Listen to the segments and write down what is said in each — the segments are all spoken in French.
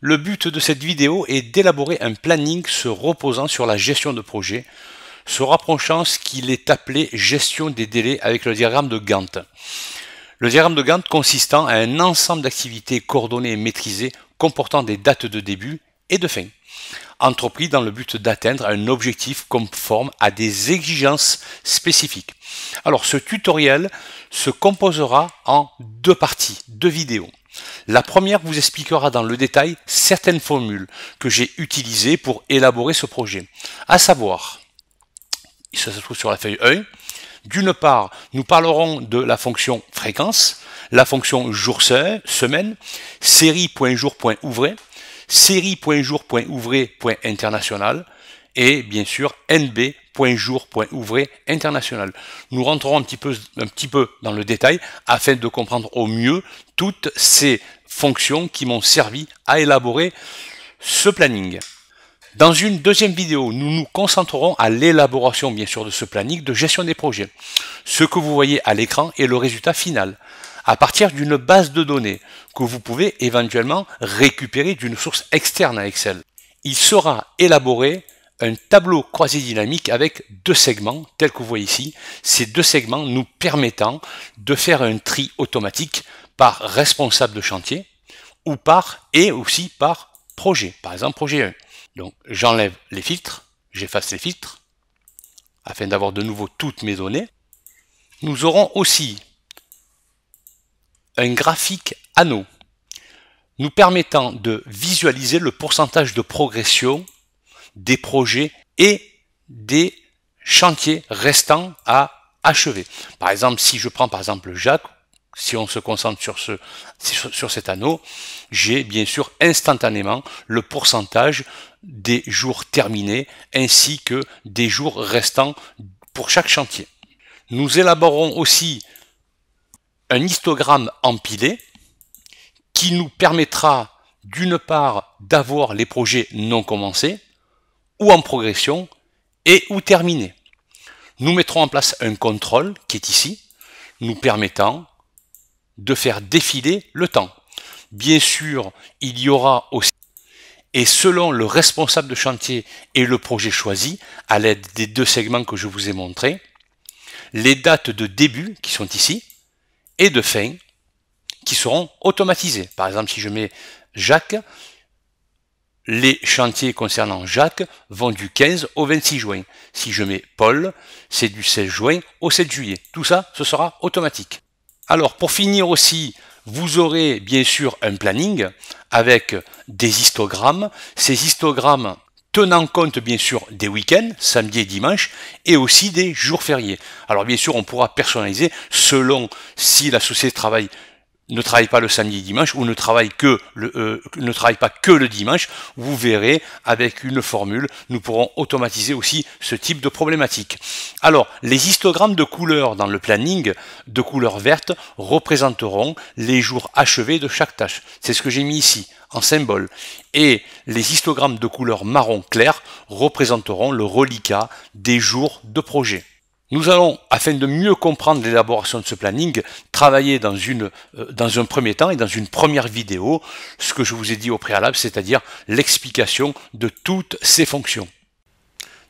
Le but de cette vidéo est d'élaborer un planning se reposant sur la gestion de projet, se rapprochant ce qu'il est appelé gestion des délais avec le diagramme de Gantt. Le diagramme de Gantt consistant à un ensemble d'activités coordonnées et maîtrisées comportant des dates de début et de fin, entrepris dans le but d'atteindre un objectif conforme à des exigences spécifiques. Alors ce tutoriel se composera en deux parties, deux vidéos. La première vous expliquera dans le détail certaines formules que j'ai utilisées pour élaborer ce projet. À savoir, ça se trouve sur la feuille œil, d'une part, nous parlerons de la fonction fréquence, la fonction jour semaine, série.jour.ouvré, série.jour.ouvré.international et bien sûr nb point jour, ouvré, international. Nous rentrerons un petit, peu, un petit peu dans le détail afin de comprendre au mieux toutes ces fonctions qui m'ont servi à élaborer ce planning. Dans une deuxième vidéo, nous nous concentrerons à l'élaboration bien sûr de ce planning de gestion des projets. Ce que vous voyez à l'écran est le résultat final à partir d'une base de données que vous pouvez éventuellement récupérer d'une source externe à Excel. Il sera élaboré un tableau croisé dynamique avec deux segments, tels que vous voyez ici, ces deux segments nous permettant de faire un tri automatique par responsable de chantier ou par et aussi par projet, par exemple projet 1. Donc j'enlève les filtres, j'efface les filtres afin d'avoir de nouveau toutes mes données. Nous aurons aussi un graphique anneau nous permettant de visualiser le pourcentage de progression des projets et des chantiers restants à achever. Par exemple, si je prends par exemple Jacques, si on se concentre sur, ce, sur, sur cet anneau, j'ai bien sûr instantanément le pourcentage des jours terminés ainsi que des jours restants pour chaque chantier. Nous élaborons aussi un histogramme empilé qui nous permettra d'une part d'avoir les projets non commencés ou en progression et ou terminé. Nous mettrons en place un contrôle qui est ici, nous permettant de faire défiler le temps. Bien sûr, il y aura aussi, et selon le responsable de chantier et le projet choisi, à l'aide des deux segments que je vous ai montrés, les dates de début qui sont ici et de fin qui seront automatisées. Par exemple, si je mets Jacques, les chantiers concernant Jacques vont du 15 au 26 juin. Si je mets Paul, c'est du 16 juin au 7 juillet. Tout ça, ce sera automatique. Alors pour finir aussi, vous aurez bien sûr un planning avec des histogrammes. Ces histogrammes tenant compte bien sûr des week-ends, samedi et dimanche, et aussi des jours fériés. Alors bien sûr, on pourra personnaliser selon si la société travaille ne travaille pas le samedi et dimanche ou ne travaille que le, euh, ne travaille pas que le dimanche, vous verrez avec une formule, nous pourrons automatiser aussi ce type de problématique. Alors, les histogrammes de couleurs dans le planning de couleur verte représenteront les jours achevés de chaque tâche. C'est ce que j'ai mis ici en symbole. Et les histogrammes de couleur marron clair représenteront le reliquat des jours de projet. Nous allons, afin de mieux comprendre l'élaboration de ce planning, travailler dans, une, euh, dans un premier temps et dans une première vidéo ce que je vous ai dit au préalable, c'est-à-dire l'explication de toutes ces fonctions.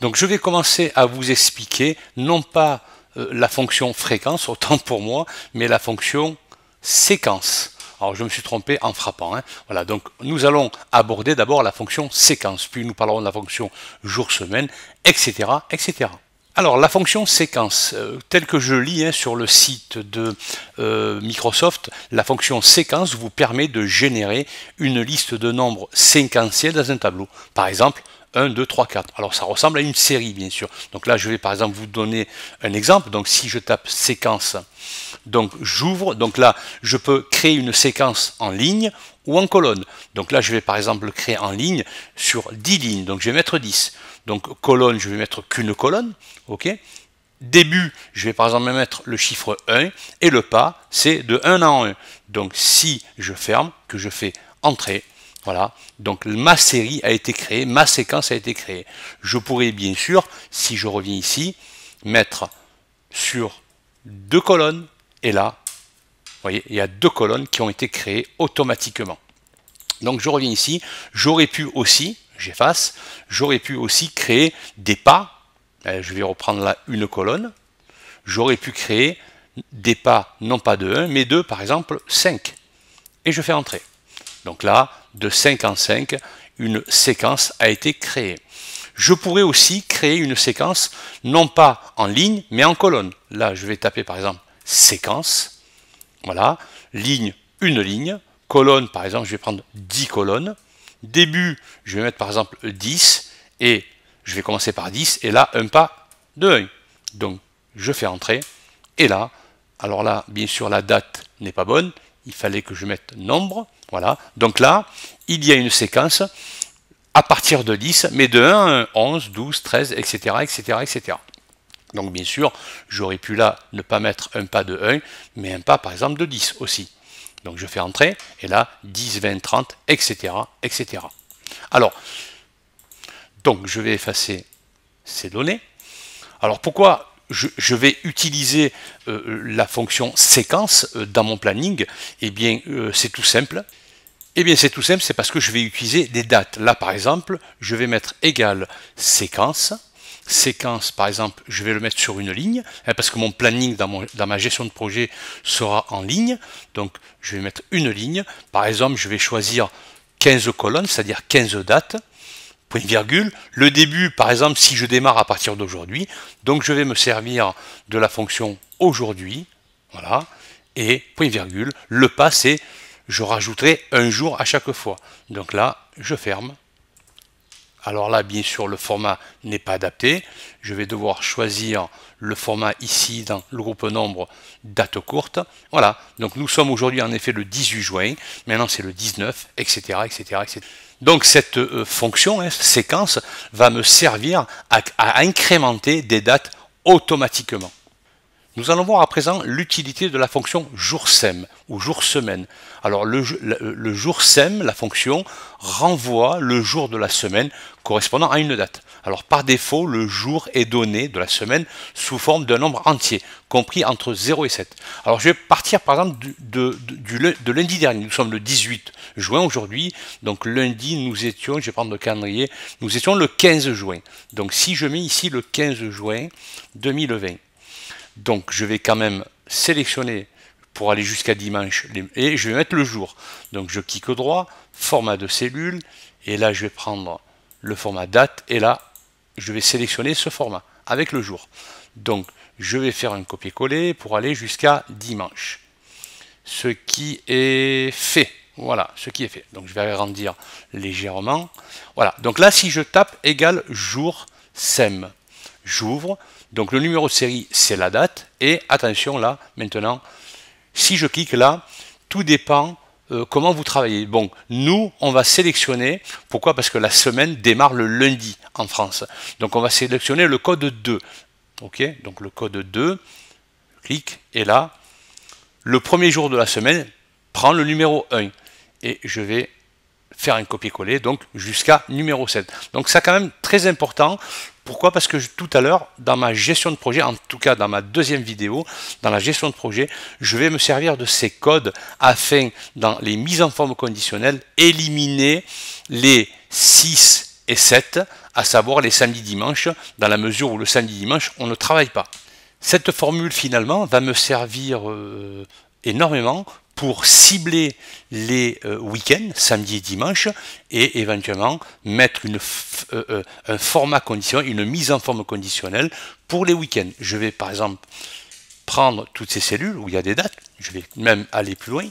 Donc je vais commencer à vous expliquer non pas euh, la fonction fréquence, autant pour moi, mais la fonction séquence. Alors je me suis trompé en frappant. Hein. Voilà, donc nous allons aborder d'abord la fonction séquence, puis nous parlerons de la fonction jour-semaine, etc., etc. Alors la fonction séquence, euh, telle que je lis hein, sur le site de euh, Microsoft, la fonction séquence vous permet de générer une liste de nombres séquentiels dans un tableau. Par exemple, 1, 2, 3, 4. Alors ça ressemble à une série bien sûr. Donc là je vais par exemple vous donner un exemple. Donc si je tape séquence, donc j'ouvre, donc là je peux créer une séquence en ligne ou en colonne. Donc là je vais par exemple créer en ligne sur 10 lignes, donc je vais mettre 10. Donc colonne, je vais mettre qu'une colonne. ok Début, je vais par exemple mettre le chiffre 1 et le pas, c'est de 1 en 1. Donc si je ferme, que je fais entrer, voilà, donc ma série a été créée, ma séquence a été créée. Je pourrais bien sûr, si je reviens ici, mettre sur deux colonnes, et là, vous voyez, il y a deux colonnes qui ont été créées automatiquement. Donc je reviens ici, j'aurais pu aussi, j'efface, j'aurais pu aussi créer des pas, euh, je vais reprendre là une colonne, j'aurais pu créer des pas, non pas de 1, mais de, par exemple, 5. Et je fais entrer. Donc là, de 5 en 5, une séquence a été créée. Je pourrais aussi créer une séquence, non pas en ligne, mais en colonne. Là, je vais taper, par exemple, séquence. Voilà, ligne, une ligne. Colonne, par exemple, je vais prendre 10 colonnes début, je vais mettre par exemple 10, et je vais commencer par 10, et là, un pas de 1. Donc, je fais entrer, et là, alors là, bien sûr, la date n'est pas bonne, il fallait que je mette nombre, voilà. Donc là, il y a une séquence à partir de 10, mais de 1 11, 12, 13, etc., etc., etc. Donc bien sûr, j'aurais pu là ne pas mettre un pas de 1, mais un pas par exemple de 10 aussi. Donc je fais entrer, et là, 10, 20, 30, etc. etc. Alors, donc je vais effacer ces données. Alors pourquoi je, vais utiliser euh, la fonction séquence euh, dans mon planning Eh bien, euh, c'est tout simple. Eh bien, c'est tout simple, c'est parce que je vais utiliser des dates. Là, par exemple, je vais mettre égal séquence séquence, par exemple, je vais le mettre sur une ligne, hein, parce que mon planning dans, dans, ma gestion de projet sera en ligne. Donc, je vais mettre une ligne. Par exemple, je vais choisir 15 colonnes, c'est-à-dire 15 dates, point virgule. Le début, par exemple, si je démarre à partir d'aujourd'hui, donc je vais me servir de la fonction aujourd'hui, voilà, et point virgule. Le pas, c'est je rajouterai un jour à chaque fois. Donc là, je ferme alors là, bien sûr, le format n'est pas adapté. Je vais devoir choisir le format ici dans le groupe nombre date courte. Voilà, donc nous sommes aujourd'hui en effet le 18 juin, maintenant c'est le 19, etc. etc., Donc cette euh, fonction, hein, séquence, va me servir à incrémenter des dates automatiquement. Nous allons voir à présent l'utilité de la fonction jour sem ou jour semaine. Alors le, le, jour sem, la fonction, renvoie le jour de la semaine correspondant à une date. Alors par défaut, le jour est donné de la semaine sous forme d'un nombre entier, compris entre 0 et 7. Alors je vais partir par exemple de, de lundi dernier. Nous sommes le 18 juin aujourd'hui, donc lundi nous étions, je vais prendre le calendrier, nous étions le 15 juin. Donc si je mets ici le 15 juin 2020, donc je vais quand même sélectionner pour aller jusqu'à dimanche et je vais mettre le jour. Donc je clique droit, format de cellule, et là je vais prendre le format date, et là je vais sélectionner ce format avec le jour. Donc je vais faire un copier-coller pour aller jusqu'à dimanche. Ce qui est fait. Voilà, ce qui est fait. Donc je vais agrandir légèrement. Voilà, donc là si je tape égal jour SEM, j'ouvre, donc le numéro de série, c'est la date. Et attention là, maintenant, si je clique là, tout dépend euh, comment vous travaillez. Bon, nous, on va sélectionner, pourquoi Parce que la semaine démarre le lundi en France. Donc on va sélectionner le code 2. Ok, donc le code 2, je clique, et là, le premier jour de la semaine prend le numéro 1. Et je vais faire un copier-coller, donc jusqu'à numéro 7. Donc ça quand même très important pourquoi Parce que tout à l'heure, dans ma gestion de projet, en tout cas dans ma deuxième vidéo, dans la gestion de projet, je vais me servir de ces codes afin, dans les mises en forme conditionnelles, éliminer les 6 et 7, à savoir les samedis dimanches, dans la mesure où le samedi dimanche, on ne travaille pas. Cette formule finalement va me servir euh, énormément pour cibler les euh, week-ends, samedi et dimanche, et éventuellement mettre une euh, euh, un format conditionnel, une mise en forme conditionnelle pour les week-ends. Je vais par exemple prendre toutes ces cellules où il y a des dates, je vais même aller plus loin,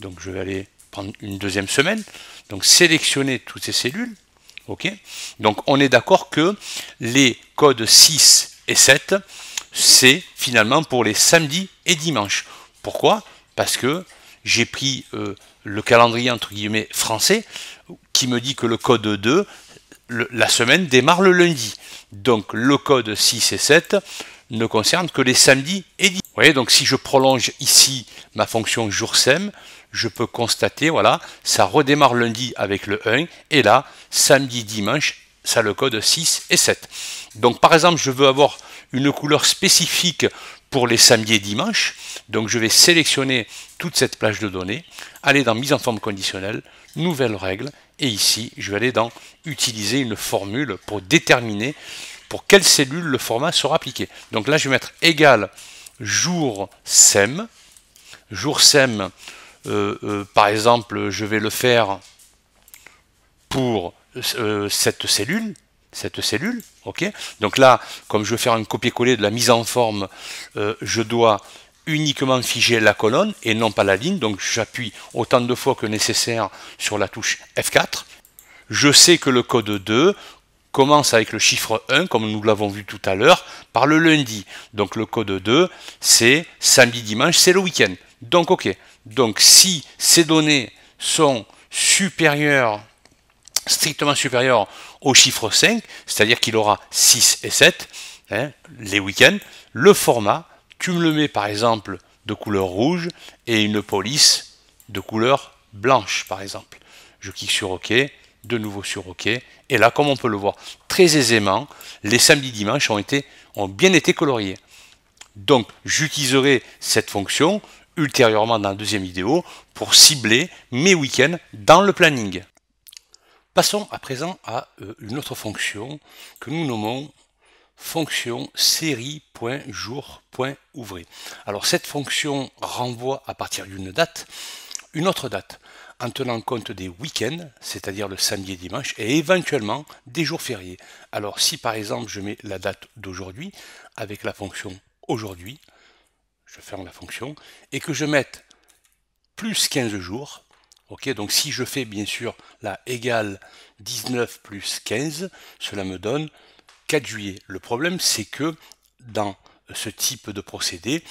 donc je vais aller prendre une deuxième semaine, donc sélectionner toutes ces cellules, ok Donc on est d'accord que les codes 6 et 7, c'est finalement pour les samedis et dimanches. Pourquoi parce que j'ai pris euh, le calendrier entre guillemets français qui me dit que le code 2, la semaine démarre le lundi. Donc le code 6 et 7 ne concerne que les samedis et dimanches. Vous voyez, donc si je prolonge ici ma fonction jour sem, je peux constater, voilà, ça redémarre lundi avec le 1, et là, samedi, dimanche, ça le code 6 et 7. Donc par exemple, je veux avoir une couleur spécifique pour les samedis et dimanches. Donc je vais sélectionner toute cette plage de données, aller dans mise en forme conditionnelle, nouvelle règle, et ici je vais aller dans utiliser une formule pour déterminer pour quelle cellule le format sera appliqué. Donc là je vais mettre égal jour SEM, jour SEM, euh, euh, par exemple je vais le faire pour euh, cette cellule, cette cellule. ok Donc là, comme je veux faire un copier-coller de la mise en forme, euh, je dois uniquement figer la colonne et non pas la ligne. Donc j'appuie autant de fois que nécessaire sur la touche F4. Je sais que le code 2 commence avec le chiffre 1, comme nous l'avons vu tout à l'heure, par le lundi. Donc le code 2, c'est samedi, dimanche, c'est le week-end. Donc ok. Donc si ces données sont supérieures, strictement supérieures au chiffre 5, c'est-à-dire qu'il aura 6 et 7, hein, les week-ends, le format, tu me le mets par exemple de couleur rouge et une police de couleur blanche par exemple. Je clique sur OK, de nouveau sur OK, et là comme on peut le voir très aisément, les samedis dimanches ont, été, ont bien été coloriés. Donc j'utiliserai cette fonction ultérieurement dans la deuxième vidéo pour cibler mes week-ends dans le planning. Passons à présent à euh, une autre fonction que nous nommons fonction série.jour.ouvrir. Alors cette fonction renvoie à partir d'une date une autre date en tenant compte des week-ends, c'est-à-dire le samedi et dimanche, et éventuellement des jours fériés. Alors si par exemple je mets la date d'aujourd'hui avec la fonction aujourd'hui, je ferme la fonction, et que je mette plus 15 jours, Ok, donc si je fais bien sûr la égale 19 plus 15, cela me donne 4 juillet. Le problème, c'est que dans ce type de procédé,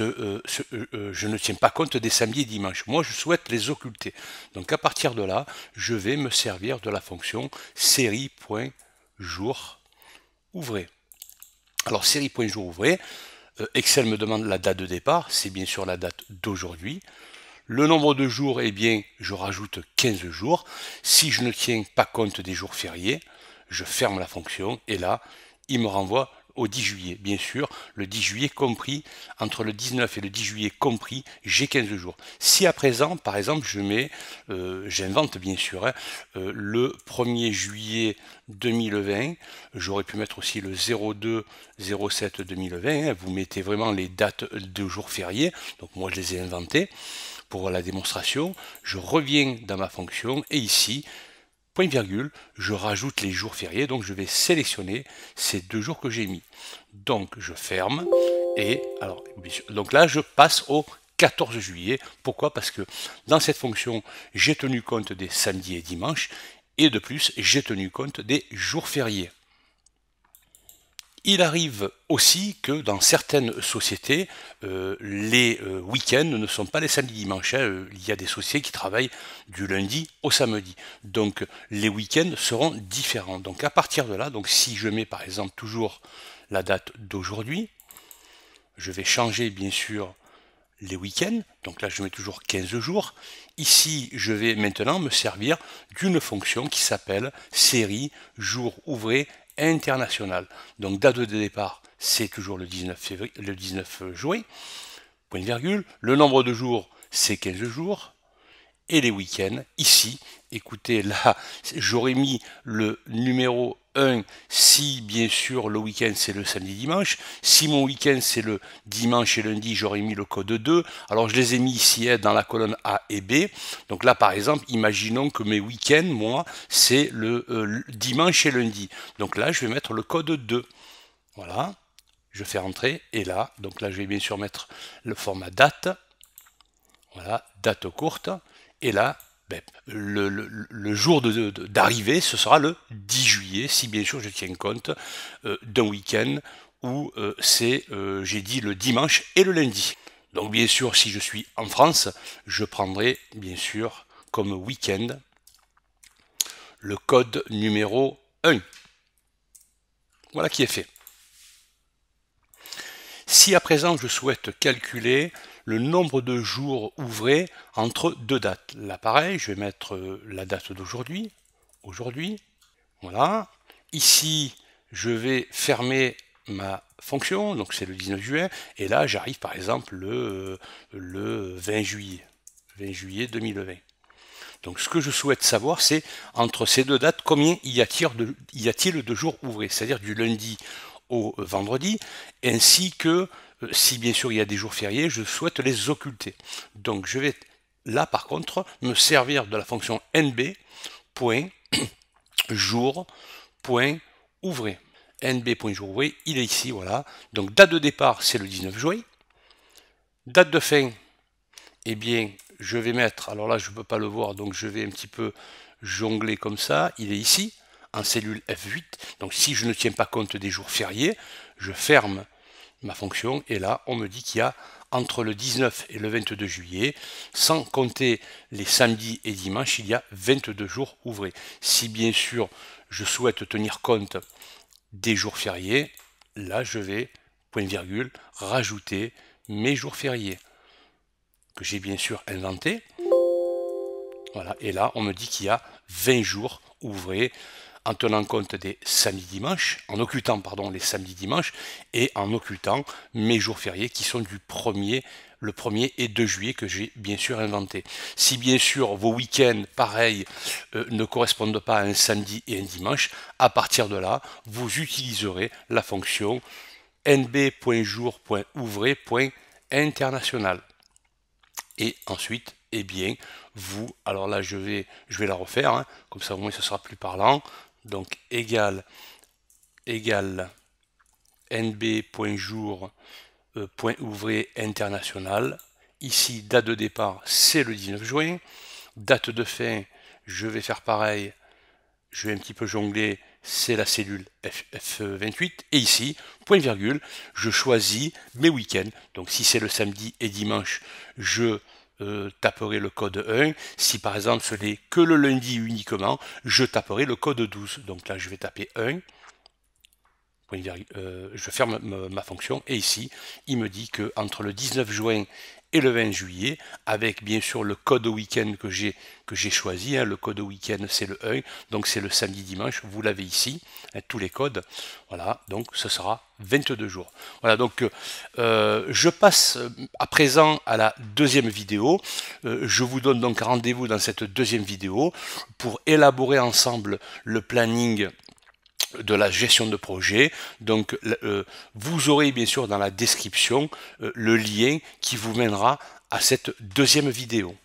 euh, euh, euh, je ne tiens pas compte des samedis et dimanches. Moi, je souhaite les occulter. Donc à partir de là, je vais me servir de la fonction série.jour ouvré. Alors série.jour ouvré, Excel me demande la date de départ, c'est bien sûr la date d'aujourd'hui. Le nombre de jours, eh bien, je rajoute 15 jours. Si je ne tiens pas compte des jours fériés, je ferme la fonction et là, il me renvoie au 10 juillet. Bien sûr, le 10 juillet compris, entre le 19 et le 10 juillet compris, j'ai 15 jours. Si à présent, par exemple, je mets, euh, j'invente bien sûr, hein, euh, le 1er juillet 2020, j'aurais pu mettre aussi le 02 2020, hein. vous mettez vraiment les dates de jours fériés, donc moi je les ai inventées pour la démonstration, je reviens dans ma fonction et ici, point virgule, je rajoute les jours fériés, donc je vais sélectionner ces deux jours que j'ai mis. Donc je ferme et alors donc là je passe au 14 juillet. Pourquoi Parce que dans cette fonction, j'ai tenu compte des samedis et dimanches et de plus, j'ai tenu compte des jours fériés. Il arrive aussi que dans certaines sociétés, euh, les euh, week-ends ne sont pas les samedis dimanches. Hein, euh, il y a des sociétés qui travaillent du lundi au samedi. Donc les week-ends seront différents. Donc à partir de là, donc si je mets par exemple toujours la date d'aujourd'hui, je vais changer bien sûr les week-ends, donc là je mets toujours 15 jours. Ici, je vais maintenant me servir d'une fonction qui s'appelle série jour ouvré international Donc date de départ, c'est toujours le 19, février, le 19 juillet, point de virgule. Le nombre de jours, c'est 15 jours. Et les week-ends, ici, écoutez, là, j'aurais mis le numéro 1 si, bien sûr, le week-end, c'est le samedi-dimanche. Si mon week-end, c'est le dimanche et lundi, j'aurais mis le code 2. Alors, je les ai mis ici hein, dans la colonne A et B. Donc là, par exemple, imaginons que mes week-ends, moi, c'est le, euh, dimanche et lundi. Donc là, je vais mettre le code 2. Voilà. Je fais entrer. Et là, donc là, je vais bien sûr mettre le format date. Voilà, date courte. Et là, ben, le, jour d'arrivée, ce sera le 10 juillet, si bien sûr je tiens compte euh, d'un week-end où euh, c'est, euh, j'ai dit, le dimanche et le lundi. Donc bien sûr, si je suis en France, je prendrai bien sûr comme week-end le code numéro 1. Voilà qui est fait. Si à présent je souhaite calculer le nombre de jours ouvrés entre deux dates. Là, pareil, je vais mettre euh, la date d'aujourd'hui, aujourd'hui, voilà. Ici, je vais fermer ma fonction, donc c'est le 19 juin, et là, j'arrive par exemple le, euh, le 20 juillet, 20 juillet 2020. Donc ce que je souhaite savoir, c'est entre ces deux dates, combien y a-t-il de, jours ouvrés C'est-à-dire du lundi au vendredi, ainsi que, euh, si bien sûr il y a des jours fériés, je souhaite les occulter. Donc je vais là par contre me servir de la fonction nb point nb.jour il est ici, voilà. Donc date de départ, c'est le 19 juillet, Date de fin, et eh bien, je vais mettre, alors là je ne peux pas le voir, donc je vais un petit peu jongler comme ça, il est ici cellule F8. Donc si je ne tiens pas compte des jours fériés, je ferme ma fonction et là on me dit qu'il y a entre le 19 et le 22 juillet, sans compter les samedis et dimanches, il y a 22 jours ouvrés. Si bien sûr je souhaite tenir compte des jours fériés, là je vais, point virgule, rajouter mes jours fériés, que j'ai bien sûr inventé. Voilà, et là on me dit qu'il y a 20 jours ouvrés en tenant compte des samedis-dimanches, en occultant pardon, les samedis-dimanches et en occultant mes jours fériés qui sont du 1er le 1er et 2 juillet que j'ai bien sûr inventé. Si bien sûr vos week-ends, pareil, euh, ne correspondent pas à un samedi et un dimanche, à partir de là, vous utiliserez la fonction nb.jour.ouvré.international. Et ensuite, eh bien, vous, alors là je vais, je vais la refaire, hein, comme ça au moins ce sera plus parlant, donc égal, égal nb.jour, euh, international. Ici, date de départ, c'est le 19 juin. Date de fin, je vais faire pareil, je vais un petit peu jongler, c'est la cellule F, 28 Et ici, point virgule, je choisis mes week-ends. Donc si c'est le samedi et dimanche, je euh, taperai le code 1. Si par exemple ce n'est que le lundi uniquement, je taperai le code 12. Donc là, je vais taper 1. Euh, je ferme ma fonction et ici, il me dit que entre le 19 juin le 20 juillet, avec bien sûr le code week-end que j'ai que j'ai choisi. Hein. le code au week-end, c'est le 1, donc c'est le samedi dimanche. Vous l'avez ici, hein, tous les codes. Voilà, donc ce sera 22 jours. Voilà, donc euh, je passe euh, à présent à la deuxième vidéo. Euh, je vous donne donc rendez-vous dans cette deuxième vidéo pour élaborer ensemble le planning de la gestion de projet. Donc euh, vous aurez bien sûr dans la description euh, le lien qui vous mènera à cette deuxième vidéo.